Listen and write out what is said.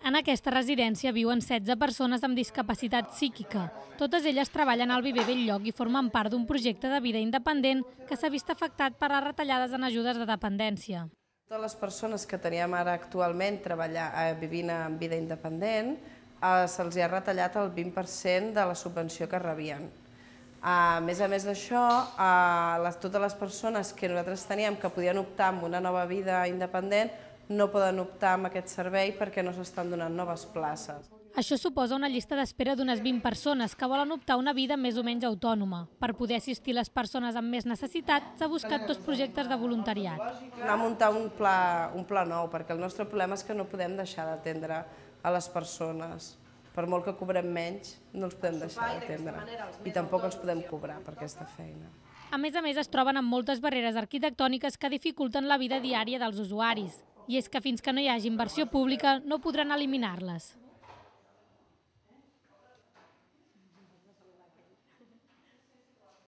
En aquesta residència viuen 16 persones amb discapacitat psíquica. Totes elles treballen al Viver Belllloc i formen part d'un projecte de vida independent que s'ha vist afectat per les retallades en ajudes de dependència. Totes les persones que teníem ara actualment treballar, eh, vivint en vida independent eh, se'ls ha retallat el 20% de la subvenció que rebien. A més a més d'això, eh, les, totes les persones que nosaltres teníem que podien optar amb una nova vida independent no poden optar amb aquest servei perquè no s'estan donant noves places. Això suposa una llista d'espera d'unes 20 persones que volen optar una vida més o menys autònoma. Per poder assistir les persones amb més necessitat, s'ha buscat dos projectes de voluntariat. Anar a muntar un pla, un pla nou, perquè el nostre problema és que no podem deixar d'atendre a les persones. Per molt que cobrem menys, no els podem deixar d'atendre. I tampoc els podem cobrar per aquesta feina. A més a més, es troben amb moltes barreres arquitectòniques que dificulten la vida diària dels usuaris. I és que fins que no hi hagi inversió pública no podran eliminar-les.